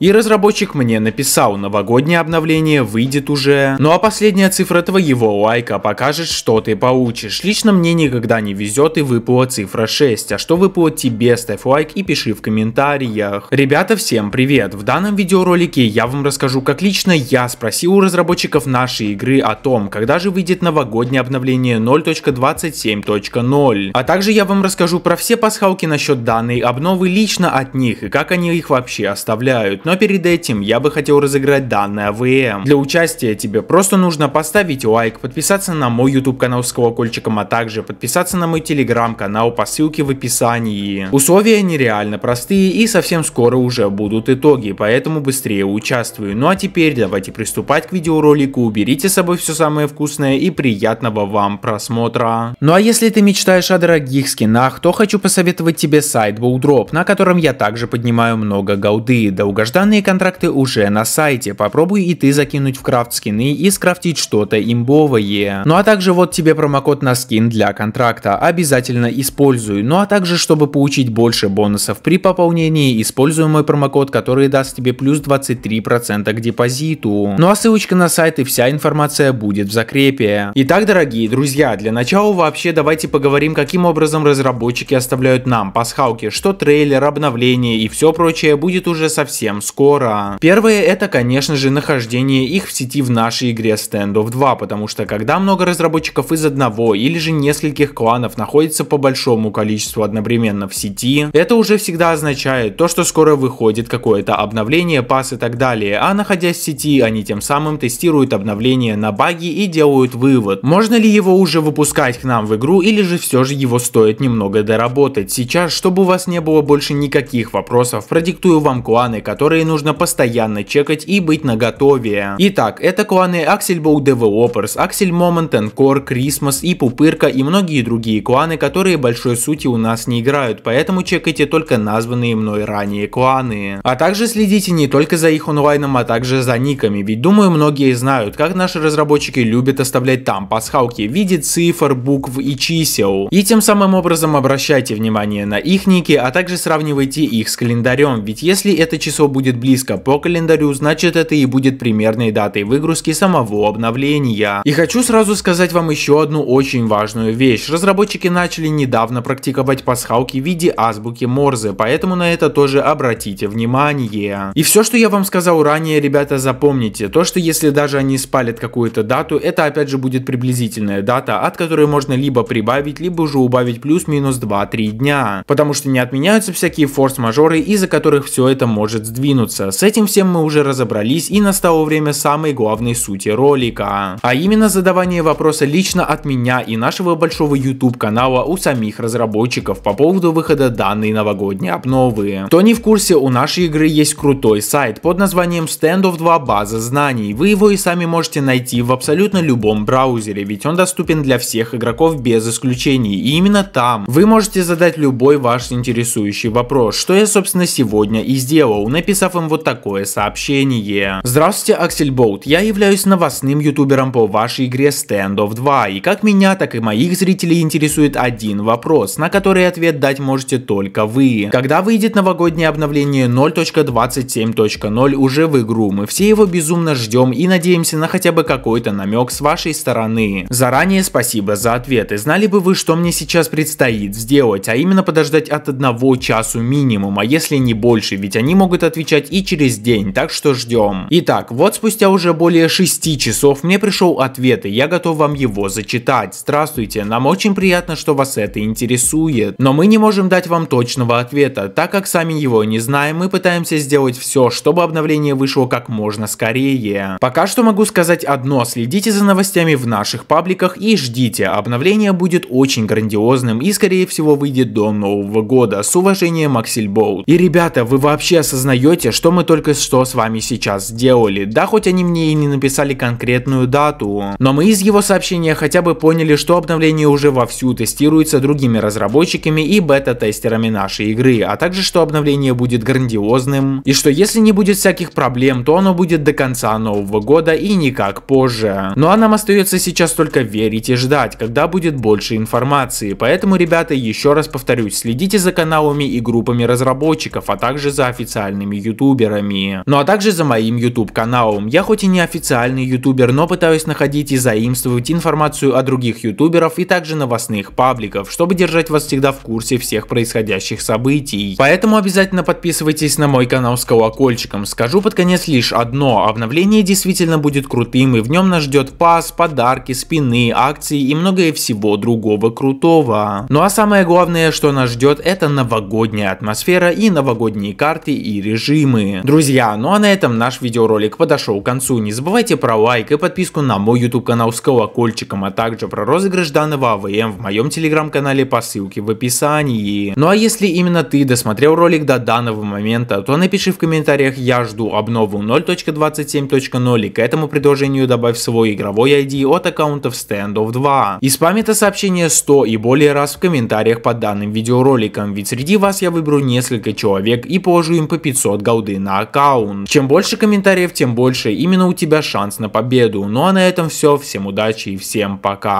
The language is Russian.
И разработчик мне написал, новогоднее обновление выйдет уже. Ну а последняя цифра этого его лайка покажет, что ты получишь. Лично мне никогда не везет и выпала цифра 6. А что выпало тебе, ставь лайк и пиши в комментариях. Ребята, всем привет! В данном видеоролике я вам расскажу, как лично я спросил у разработчиков нашей игры о том, когда же выйдет новогоднее обновление 0.27.0. А также я вам расскажу про все пасхалки насчет данной обновы лично от них и как они их вообще оставляют. Но перед этим я бы хотел разыграть данное АВМ. Для участия тебе просто нужно поставить лайк, подписаться на мой YouTube канал с колокольчиком, а также подписаться на мой телеграм-канал по ссылке в описании. Условия нереально простые и совсем скоро уже будут итоги, поэтому быстрее участвую. Ну а теперь давайте приступать к видеоролику, Уберите с собой все самое вкусное и приятного вам просмотра. Ну а если ты мечтаешь о дорогих скинах, то хочу посоветовать тебе сайт Bulldrop, на котором я также поднимаю много голды, долгожданных Данные контракты уже на сайте, попробуй и ты закинуть в крафт скины и скрафтить что-то имбовое. Ну а также вот тебе промокод на скин для контракта, обязательно используй. Ну а также, чтобы получить больше бонусов при пополнении, используй мой промокод, который даст тебе плюс 23% к депозиту. Ну а ссылочка на сайт и вся информация будет в закрепе. Итак, дорогие друзья, для начала вообще давайте поговорим, каким образом разработчики оставляют нам пасхалки, что трейлер, обновление и все прочее будет уже совсем скоро скоро. Первое это, конечно же, нахождение их в сети в нашей игре Standoff 2, потому что когда много разработчиков из одного или же нескольких кланов находится по большому количеству одновременно в сети, это уже всегда означает то, что скоро выходит какое-то обновление, пас и так далее, а находясь в сети, они тем самым тестируют обновление на баги и делают вывод, можно ли его уже выпускать к нам в игру или же все же его стоит немного доработать. Сейчас, чтобы у вас не было больше никаких вопросов, продиктую вам кланы, которые которые нужно постоянно чекать и быть на готове. Итак, это кланы Axelbow Developers, Axel Moment, Encore, Christmas и Пупырка и многие другие кланы, которые большой сути у нас не играют, поэтому чекайте только названные мной ранее кланы. А также следите не только за их онлайном, а также за никами, ведь думаю многие знают, как наши разработчики любят оставлять там пасхалки в виде цифр, букв и чисел. И тем самым образом обращайте внимание на их ники, а также сравнивайте их с календарем, ведь если это число будет будет близко по календарю, значит это и будет примерной датой выгрузки самого обновления. И хочу сразу сказать вам еще одну очень важную вещь. Разработчики начали недавно практиковать пасхалки в виде азбуки Морзе, поэтому на это тоже обратите внимание. И все, что я вам сказал ранее, ребята, запомните. То, что если даже они спалят какую-то дату, это опять же будет приблизительная дата, от которой можно либо прибавить, либо уже убавить плюс-минус 2-3 дня. Потому что не отменяются всякие форс-мажоры, из-за которых все это может сдвинуться продвинуться. С этим всем мы уже разобрались и настало время самой главной сути ролика. А именно задавание вопроса лично от меня и нашего большого YouTube канала у самих разработчиков по поводу выхода данной новогодней обновы. Кто не в курсе, у нашей игры есть крутой сайт под названием Standoff 2 база знаний. Вы его и сами можете найти в абсолютно любом браузере, ведь он доступен для всех игроков без исключений. И именно там вы можете задать любой ваш интересующий вопрос, что я собственно сегодня и сделал, написав написав им вот такое сообщение. Здравствуйте, Аксель Болт. Я являюсь новостным ютубером по вашей игре Standoff 2. И как меня, так и моих зрителей интересует один вопрос, на который ответ дать можете только вы. Когда выйдет новогоднее обновление 0.27.0 уже в игру, мы все его безумно ждем и надеемся на хотя бы какой-то намек с вашей стороны. Заранее спасибо за ответы. Знали бы вы, что мне сейчас предстоит сделать, а именно подождать от одного часу минимум, а если не больше, ведь они могут отвечать получать и через день, так что ждем. Итак, вот спустя уже более 6 часов мне пришел ответ, и я готов вам его зачитать. Здравствуйте, нам очень приятно, что вас это интересует, но мы не можем дать вам точного ответа, так как сами его не знаем, мы пытаемся сделать все, чтобы обновление вышло как можно скорее. Пока что могу сказать одно, следите за новостями в наших пабликах и ждите, обновление будет очень грандиозным и скорее всего выйдет до нового года. С уважением, Максиль Боул. И ребята, вы вообще осознаете, поймете, что мы только что с вами сейчас сделали. Да, хоть они мне и не написали конкретную дату, но мы из его сообщения хотя бы поняли, что обновление уже вовсю тестируется другими разработчиками и бета-тестерами нашей игры, а также что обновление будет грандиозным, и что если не будет всяких проблем, то оно будет до конца нового года и никак позже. Ну а нам остается сейчас только верить и ждать, когда будет больше информации, поэтому, ребята, еще раз повторюсь, следите за каналами и группами разработчиков, а также за официальными ютуберами. Ну а также за моим YouTube каналом. Я хоть и не официальный ютубер, но пытаюсь находить и заимствовать информацию о других ютуберов и также новостных пабликов, чтобы держать вас всегда в курсе всех происходящих событий. Поэтому обязательно подписывайтесь на мой канал с колокольчиком. Скажу под конец лишь одно, обновление действительно будет крутым и в нем нас ждет пас, подарки, спины, акции и многое всего другого крутого. Ну а самое главное, что нас ждет это новогодняя атмосфера и новогодние карты и режим режимы. Друзья, ну а на этом наш видеоролик подошел к концу. Не забывайте про лайк и подписку на мой YouTube канал с колокольчиком, а также про розыгрыш данного АВМ в моем телеграм-канале по ссылке в описании. Ну а если именно ты досмотрел ролик до данного момента, то напиши в комментариях «Я жду обнову 0.27.0» и к этому предложению добавь свой игровой ID от аккаунтов Standoff 2. И спам это сообщение 100 и более раз в комментариях под данным видеороликом, ведь среди вас я выберу несколько человек и положу им по 500 голов голды на аккаунт. Чем больше комментариев, тем больше именно у тебя шанс на победу. Ну а на этом все, всем удачи и всем пока.